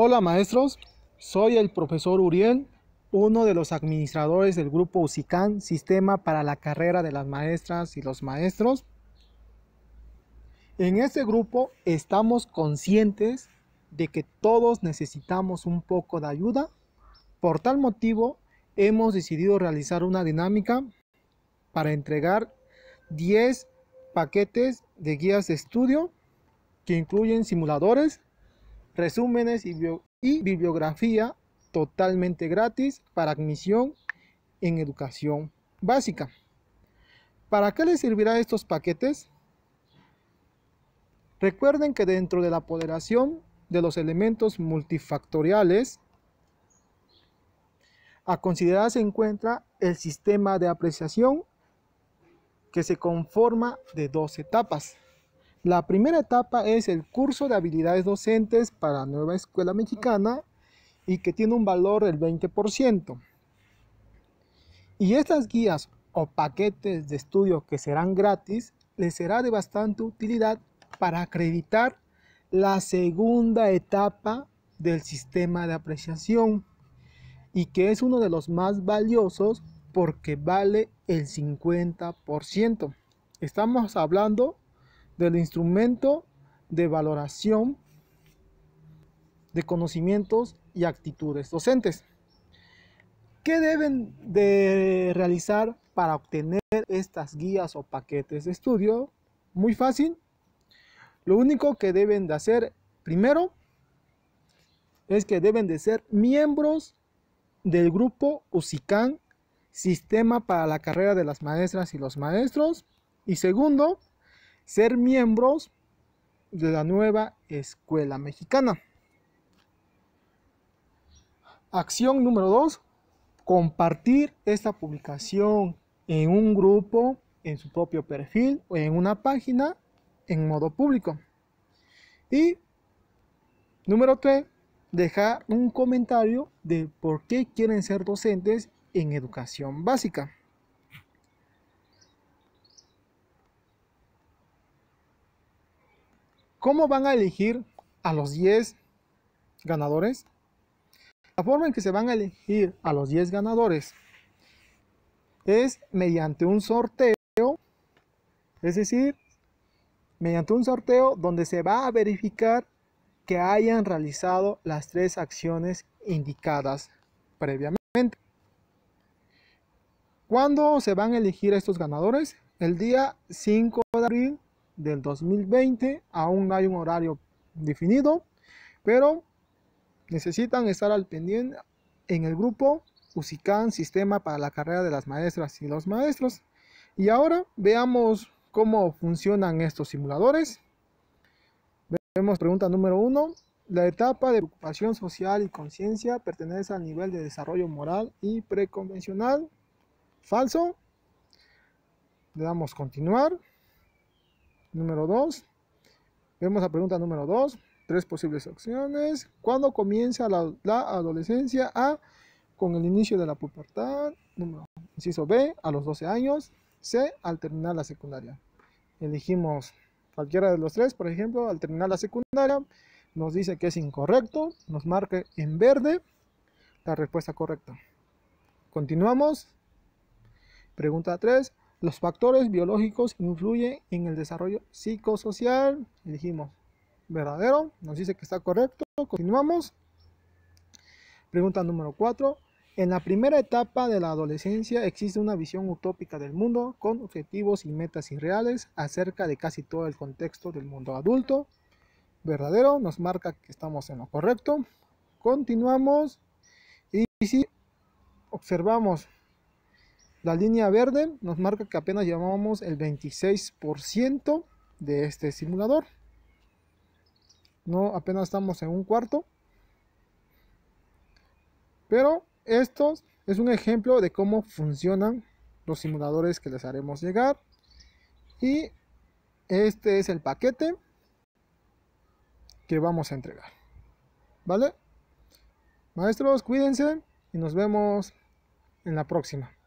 Hola maestros, soy el profesor Uriel, uno de los administradores del grupo USICAN, Sistema para la Carrera de las Maestras y los Maestros. En este grupo estamos conscientes de que todos necesitamos un poco de ayuda. Por tal motivo, hemos decidido realizar una dinámica para entregar 10 paquetes de guías de estudio que incluyen simuladores, resúmenes y, bibliografía totalmente gratis para admisión en educación básica. ¿Para qué les servirá estos paquetes? Recuerden que dentro de la apoderación de los elementos multifactoriales a considerar se encuentra el sistema de apreciación que se conforma de dos etapas. La primera etapa es el curso de habilidades docentes para Nueva Escuela Mexicana y que tiene un valor del 20%. Y estas guías o paquetes de estudio que serán gratis les será de bastante utilidad para acreditar la segunda etapa del sistema de apreciación y que es uno de los más valiosos porque vale el 50%. Estamos hablando del instrumento de valoración de conocimientos y actitudes docentes. ¿Qué deben de realizar para obtener estas guías o paquetes de estudio? Muy fácil. Lo único que deben de hacer primero es que deben de ser miembros del grupo USICAN, Sistema para la Carrera de las Maestras y los Maestros. Y segundo, ser miembros de la nueva escuela mexicana. Acción número 2, compartir esta publicación en un grupo, en su propio perfil o en una página en modo público. Y número 3, dejar un comentario de por qué quieren ser docentes en educación básica. ¿Cómo van a elegir a los 10 ganadores? La forma en que se van a elegir a los 10 ganadores es mediante un sorteo, es decir, mediante un sorteo donde se va a verificar que hayan realizado las tres acciones indicadas previamente. ¿Cuándo se van a elegir a estos ganadores? El día 5 de abril del 2020. Aún no hay un horario definido, pero necesitan estar al pendiente en el grupo UCICAN Sistema para la Carrera de las Maestras y los Maestros. Y ahora veamos cómo funcionan estos simuladores. Vemos pregunta número uno. La etapa de ocupación social y conciencia pertenece al nivel de desarrollo moral y preconvencional. Falso. Le damos continuar. Número 2. Vemos la pregunta número 2. Tres posibles opciones. ¿Cuándo comienza la, adolescencia? A. Con el inicio de la pubertad. Número, inciso B. A los 12 años. C. Al terminar la secundaria. Elegimos cualquiera de los tres. Por ejemplo, al terminar la secundaria nos dice que es incorrecto. Nos marca en verde la respuesta correcta. Continuamos. Pregunta 3. Los factores biológicos influyen en el desarrollo psicosocial. Elegimos verdadero, nos dice que está correcto. Continuamos. Pregunta número 4. En la primera etapa de la adolescencia existe una visión utópica del mundo con objetivos y metas irreales acerca de casi todo el contexto del mundo adulto. Verdadero, nos marca que estamos en lo correcto. Continuamos. Y si observamos la línea verde nos marca que apenas llevamos el 26% de este simulador. No, apenas estamos en un cuarto. Pero esto es un ejemplo de cómo funcionan los simuladores que les haremos llegar. Y este es el paquete que vamos a entregar. ¿Vale? Maestros, cuídense y nos vemos en la próxima.